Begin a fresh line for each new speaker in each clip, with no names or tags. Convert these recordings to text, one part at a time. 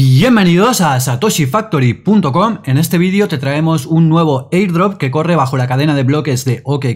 Bienvenidos a satoshifactory.com. En este vídeo te traemos un nuevo airdrop que corre bajo la cadena de bloques de OK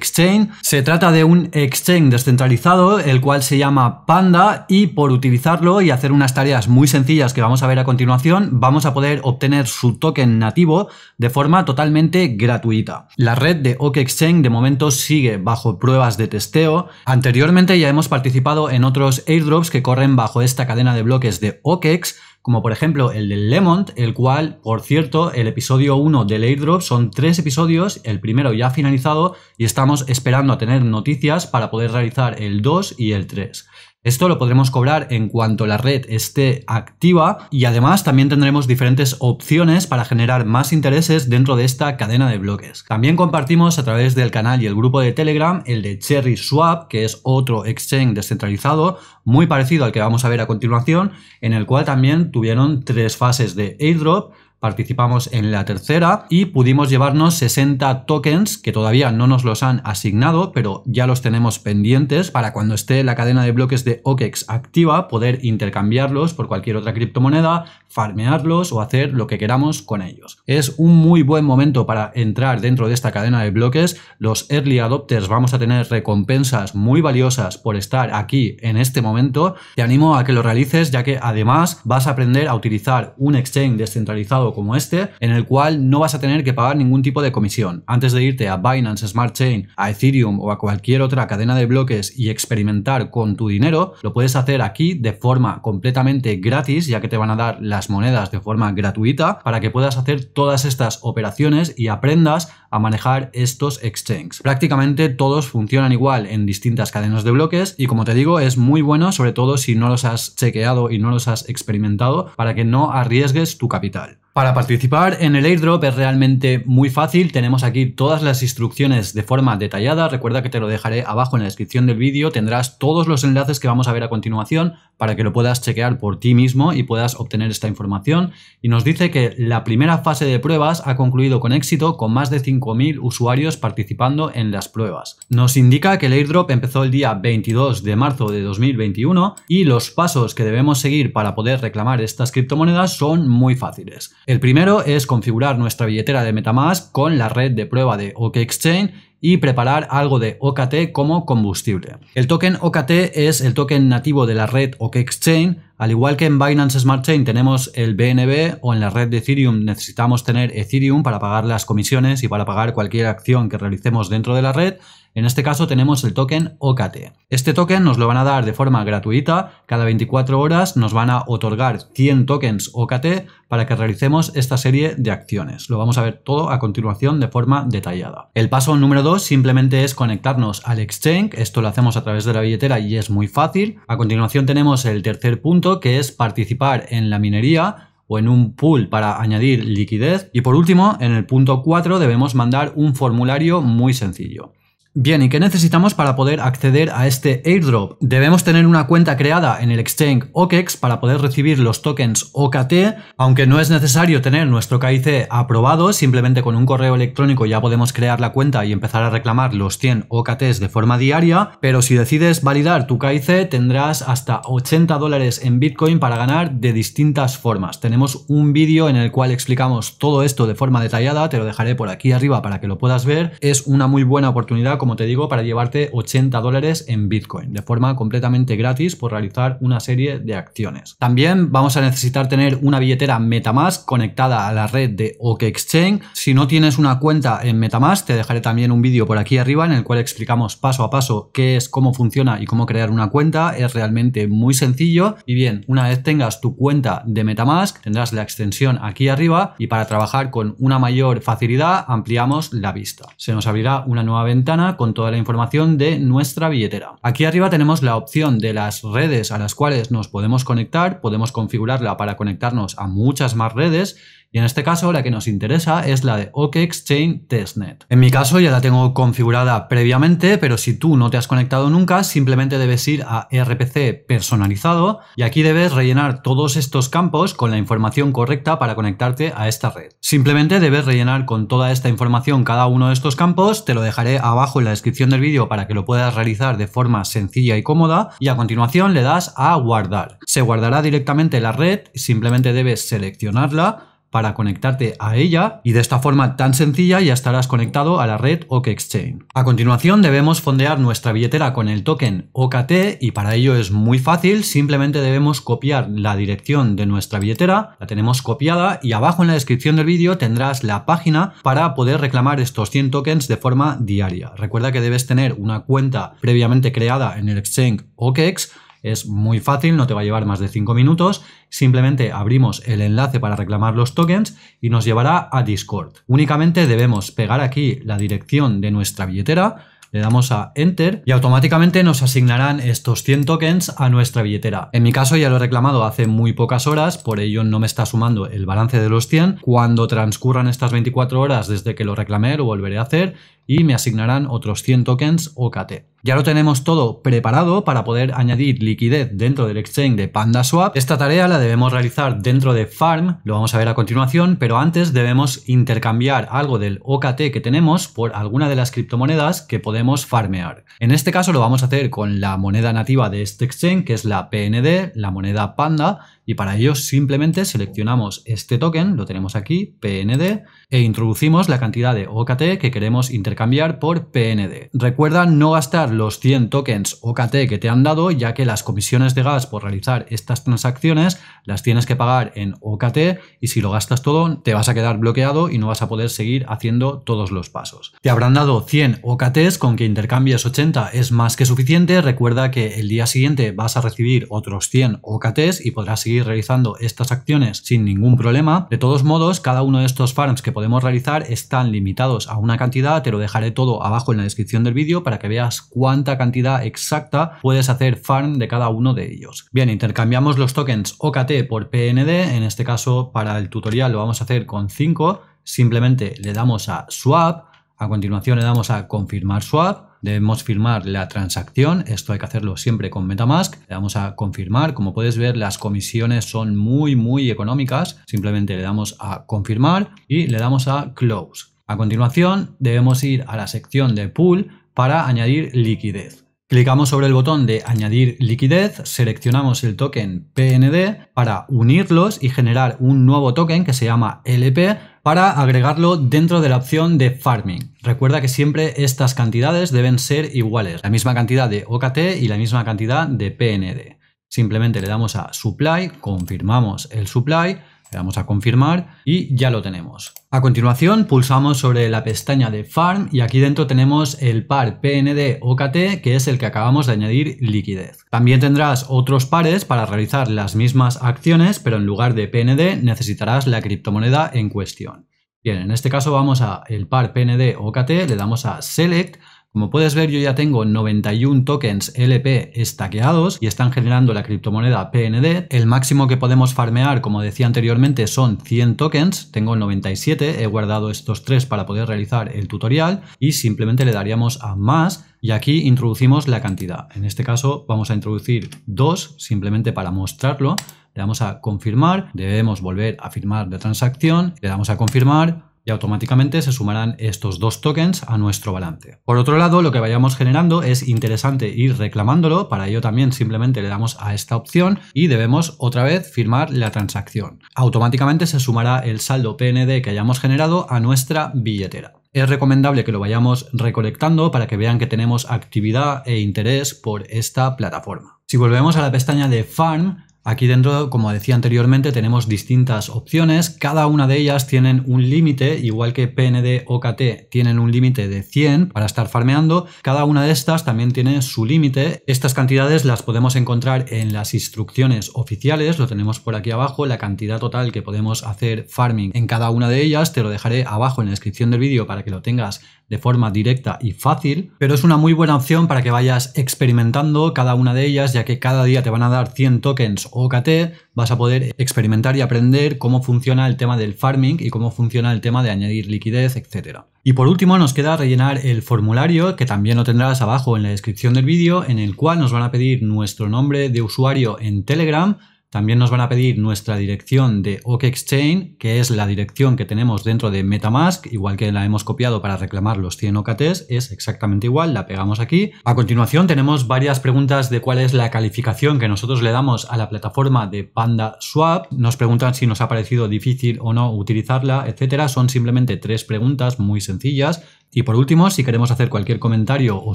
Se trata de un exchange descentralizado, el cual se llama Panda, y por utilizarlo y hacer unas tareas muy sencillas que vamos a ver a continuación, vamos a poder obtener su token nativo de forma totalmente gratuita. La red de OK de momento sigue bajo pruebas de testeo. Anteriormente ya hemos participado en otros airdrops que corren bajo esta cadena de bloques de OKEx como por ejemplo el del Lemont, el cual, por cierto, el episodio 1 del airdrop son tres episodios, el primero ya finalizado y estamos esperando a tener noticias para poder realizar el 2 y el 3. Esto lo podremos cobrar en cuanto la red esté activa y además también tendremos diferentes opciones para generar más intereses dentro de esta cadena de bloques. También compartimos a través del canal y el grupo de Telegram el de Cherry Swap, que es otro exchange descentralizado muy parecido al que vamos a ver a continuación, en el cual también tuvieron tres fases de airdrop participamos en la tercera y pudimos llevarnos 60 tokens que todavía no nos los han asignado, pero ya los tenemos pendientes para cuando esté la cadena de bloques de OKEX activa poder intercambiarlos por cualquier otra criptomoneda, farmearlos o hacer lo que queramos con ellos. Es un muy buen momento para entrar dentro de esta cadena de bloques. Los early adopters vamos a tener recompensas muy valiosas por estar aquí en este momento. Te animo a que lo realices ya que además vas a aprender a utilizar un exchange descentralizado como este, en el cual no vas a tener que pagar ningún tipo de comisión. Antes de irte a Binance Smart Chain, a Ethereum o a cualquier otra cadena de bloques y experimentar con tu dinero, lo puedes hacer aquí de forma completamente gratis, ya que te van a dar las monedas de forma gratuita para que puedas hacer todas estas operaciones y aprendas a manejar estos exchanges. Prácticamente todos funcionan igual en distintas cadenas de bloques y como te digo es muy bueno sobre todo si no los has chequeado y no los has experimentado para que no arriesgues tu capital. Para participar en el airdrop es realmente muy fácil, tenemos aquí todas las instrucciones de forma detallada, recuerda que te lo dejaré abajo en la descripción del vídeo, tendrás todos los enlaces que vamos a ver a continuación para que lo puedas chequear por ti mismo y puedas obtener esta información. Y nos dice que la primera fase de pruebas ha concluido con éxito con más de 5.000 usuarios participando en las pruebas. Nos indica que el airdrop empezó el día 22 de marzo de 2021 y los pasos que debemos seguir para poder reclamar estas criptomonedas son muy fáciles. El primero es configurar nuestra billetera de Metamask con la red de prueba de OKExchange y preparar algo de OKT como combustible. El token OKT es el token nativo de la red OKX Exchange, al igual que en Binance Smart Chain tenemos el BNB o en la red de Ethereum necesitamos tener Ethereum para pagar las comisiones y para pagar cualquier acción que realicemos dentro de la red, en este caso tenemos el token OKT. Este token nos lo van a dar de forma gratuita, cada 24 horas nos van a otorgar 100 tokens OKT para que realicemos esta serie de acciones. Lo vamos a ver todo a continuación de forma detallada. El paso número 2 simplemente es conectarnos al exchange, esto lo hacemos a través de la billetera y es muy fácil. A continuación tenemos el tercer punto que es participar en la minería, o en un pool para añadir liquidez. Y por último, en el punto 4 debemos mandar un formulario muy sencillo. Bien, ¿y qué necesitamos para poder acceder a este airdrop? Debemos tener una cuenta creada en el exchange OKEX para poder recibir los tokens OKT, aunque no es necesario tener nuestro KIC aprobado, simplemente con un correo electrónico ya podemos crear la cuenta y empezar a reclamar los 100 OKTs de forma diaria, pero si decides validar tu KIC tendrás hasta 80 dólares en Bitcoin para ganar de distintas formas. Tenemos un vídeo en el cual explicamos todo esto de forma detallada, te lo dejaré por aquí arriba para que lo puedas ver. Es una muy buena oportunidad como te digo, para llevarte 80 dólares en Bitcoin, de forma completamente gratis por realizar una serie de acciones. También vamos a necesitar tener una billetera Metamask conectada a la red de exchange Si no tienes una cuenta en Metamask, te dejaré también un vídeo por aquí arriba en el cual explicamos paso a paso qué es, cómo funciona y cómo crear una cuenta. Es realmente muy sencillo. Y bien, una vez tengas tu cuenta de Metamask, tendrás la extensión aquí arriba y para trabajar con una mayor facilidad ampliamos la vista. Se nos abrirá una nueva ventana con toda la información de nuestra billetera. Aquí arriba tenemos la opción de las redes a las cuales nos podemos conectar, podemos configurarla para conectarnos a muchas más redes y en este caso la que nos interesa es la de OK Exchange Testnet. En mi caso ya la tengo configurada previamente, pero si tú no te has conectado nunca, simplemente debes ir a RPC personalizado y aquí debes rellenar todos estos campos con la información correcta para conectarte a esta red. Simplemente debes rellenar con toda esta información cada uno de estos campos, te lo dejaré abajo en la descripción del vídeo para que lo puedas realizar de forma sencilla y cómoda y a continuación le das a guardar. Se guardará directamente la red, simplemente debes seleccionarla para conectarte a ella y de esta forma tan sencilla ya estarás conectado a la red OK Exchange. A continuación debemos fondear nuestra billetera con el token OKT y para ello es muy fácil, simplemente debemos copiar la dirección de nuestra billetera, la tenemos copiada y abajo en la descripción del vídeo tendrás la página para poder reclamar estos 100 tokens de forma diaria. Recuerda que debes tener una cuenta previamente creada en el exchange OKEx es muy fácil, no te va a llevar más de 5 minutos. Simplemente abrimos el enlace para reclamar los tokens y nos llevará a Discord. Únicamente debemos pegar aquí la dirección de nuestra billetera, le damos a Enter y automáticamente nos asignarán estos 100 tokens a nuestra billetera. En mi caso ya lo he reclamado hace muy pocas horas, por ello no me está sumando el balance de los 100. Cuando transcurran estas 24 horas desde que lo reclamé, lo volveré a hacer y me asignarán otros 100 tokens OKT. Ya lo tenemos todo preparado para poder añadir liquidez dentro del exchange de PandaSwap. Esta tarea la debemos realizar dentro de Farm, lo vamos a ver a continuación, pero antes debemos intercambiar algo del OKT que tenemos por alguna de las criptomonedas que podemos farmear. En este caso lo vamos a hacer con la moneda nativa de este exchange, que es la PND, la moneda Panda, y para ello simplemente seleccionamos este token, lo tenemos aquí, PND, e introducimos la cantidad de OKT que queremos intercambiar por PND. Recuerda no gastar los 100 tokens OKT que te han dado, ya que las comisiones de gas por realizar estas transacciones las tienes que pagar en OKT y si lo gastas todo te vas a quedar bloqueado y no vas a poder seguir haciendo todos los pasos. Te habrán dado 100 OKTs, con que intercambies 80 es más que suficiente. Recuerda que el día siguiente vas a recibir otros 100 OKTs y podrás seguir realizando estas acciones sin ningún problema. De todos modos, cada uno de estos farms que podemos realizar están limitados a una cantidad, te lo dejaré todo abajo en la descripción del vídeo para que veas cuánta cantidad exacta puedes hacer farm de cada uno de ellos. Bien, intercambiamos los tokens OKT por PND, en este caso para el tutorial lo vamos a hacer con 5, simplemente le damos a swap, a continuación le damos a confirmar swap, Debemos firmar la transacción, esto hay que hacerlo siempre con Metamask. Le damos a confirmar, como puedes ver las comisiones son muy muy económicas, simplemente le damos a confirmar y le damos a close. A continuación debemos ir a la sección de pool para añadir liquidez. Clicamos sobre el botón de añadir liquidez, seleccionamos el token PND para unirlos y generar un nuevo token que se llama LP para agregarlo dentro de la opción de Farming. Recuerda que siempre estas cantidades deben ser iguales, la misma cantidad de OKT y la misma cantidad de PND. Simplemente le damos a Supply, confirmamos el Supply le damos a confirmar y ya lo tenemos. A continuación pulsamos sobre la pestaña de Farm y aquí dentro tenemos el par PND OKT que es el que acabamos de añadir liquidez. También tendrás otros pares para realizar las mismas acciones pero en lugar de PND necesitarás la criptomoneda en cuestión. Bien, en este caso vamos a el par PND OKT, le damos a Select como puedes ver, yo ya tengo 91 tokens LP estaqueados y están generando la criptomoneda PND. El máximo que podemos farmear, como decía anteriormente, son 100 tokens. Tengo 97, he guardado estos tres para poder realizar el tutorial y simplemente le daríamos a más y aquí introducimos la cantidad. En este caso vamos a introducir 2 simplemente para mostrarlo. Le damos a confirmar, debemos volver a firmar la transacción, le damos a confirmar, y automáticamente se sumarán estos dos tokens a nuestro balance. Por otro lado, lo que vayamos generando es interesante ir reclamándolo, para ello también simplemente le damos a esta opción y debemos otra vez firmar la transacción. Automáticamente se sumará el saldo PND que hayamos generado a nuestra billetera. Es recomendable que lo vayamos recolectando para que vean que tenemos actividad e interés por esta plataforma. Si volvemos a la pestaña de Farm, Aquí dentro, como decía anteriormente, tenemos distintas opciones. Cada una de ellas tienen un límite, igual que PND o KT tienen un límite de 100 para estar farmeando. Cada una de estas también tiene su límite. Estas cantidades las podemos encontrar en las instrucciones oficiales. Lo tenemos por aquí abajo. La cantidad total que podemos hacer farming en cada una de ellas. Te lo dejaré abajo en la descripción del vídeo para que lo tengas de forma directa y fácil, pero es una muy buena opción para que vayas experimentando cada una de ellas, ya que cada día te van a dar 100 tokens OKT, vas a poder experimentar y aprender cómo funciona el tema del farming y cómo funciona el tema de añadir liquidez, etc. Y por último nos queda rellenar el formulario, que también lo tendrás abajo en la descripción del vídeo, en el cual nos van a pedir nuestro nombre de usuario en Telegram, también nos van a pedir nuestra dirección de OK Exchange, que es la dirección que tenemos dentro de Metamask, igual que la hemos copiado para reclamar los 100 OKTs, es exactamente igual, la pegamos aquí. A continuación tenemos varias preguntas de cuál es la calificación que nosotros le damos a la plataforma de PandaSwap, Nos preguntan si nos ha parecido difícil o no utilizarla, etcétera. Son simplemente tres preguntas muy sencillas. Y por último, si queremos hacer cualquier comentario o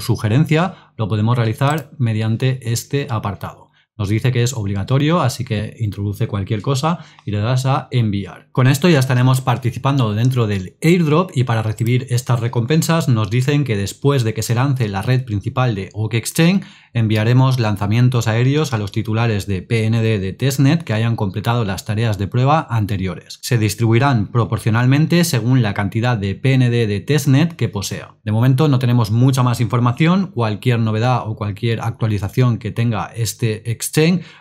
sugerencia, lo podemos realizar mediante este apartado. Nos dice que es obligatorio, así que introduce cualquier cosa y le das a enviar. Con esto ya estaremos participando dentro del airdrop y para recibir estas recompensas nos dicen que después de que se lance la red principal de Oak Exchange, enviaremos lanzamientos aéreos a los titulares de PND de testnet que hayan completado las tareas de prueba anteriores. Se distribuirán proporcionalmente según la cantidad de PND de testnet que posea. De momento no tenemos mucha más información, cualquier novedad o cualquier actualización que tenga este Exchange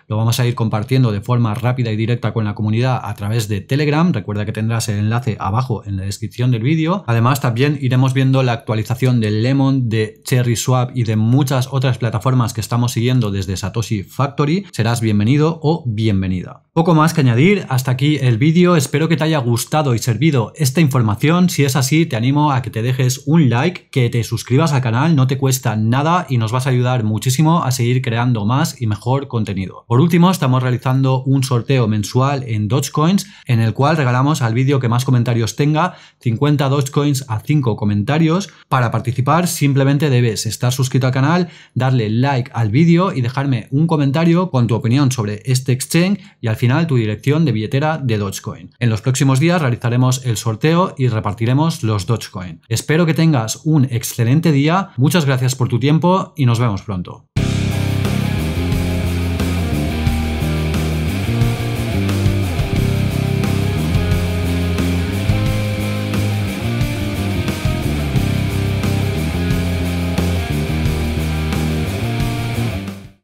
lo vamos a ir compartiendo de forma rápida y directa con la comunidad a través de Telegram. Recuerda que tendrás el enlace abajo en la descripción del vídeo. Además, también iremos viendo la actualización de Lemon, de Cherry Swap y de muchas otras plataformas que estamos siguiendo desde Satoshi Factory. Serás bienvenido o bienvenida. Poco más que añadir, hasta aquí el vídeo. Espero que te haya gustado y servido esta información. Si es así, te animo a que te dejes un like, que te suscribas al canal, no te cuesta nada y nos vas a ayudar muchísimo a seguir creando más y mejor contenido. Por último, estamos realizando un sorteo mensual en Dogecoins en el cual regalamos al vídeo que más comentarios tenga 50 Dogecoins a 5 comentarios. Para participar simplemente debes estar suscrito al canal, darle like al vídeo y dejarme un comentario con tu opinión sobre este exchange y al final tu dirección de billetera de Dogecoin. En los próximos días realizaremos el sorteo y repartiremos los Dogecoin. Espero que tengas un excelente día, muchas gracias por tu tiempo y nos vemos pronto.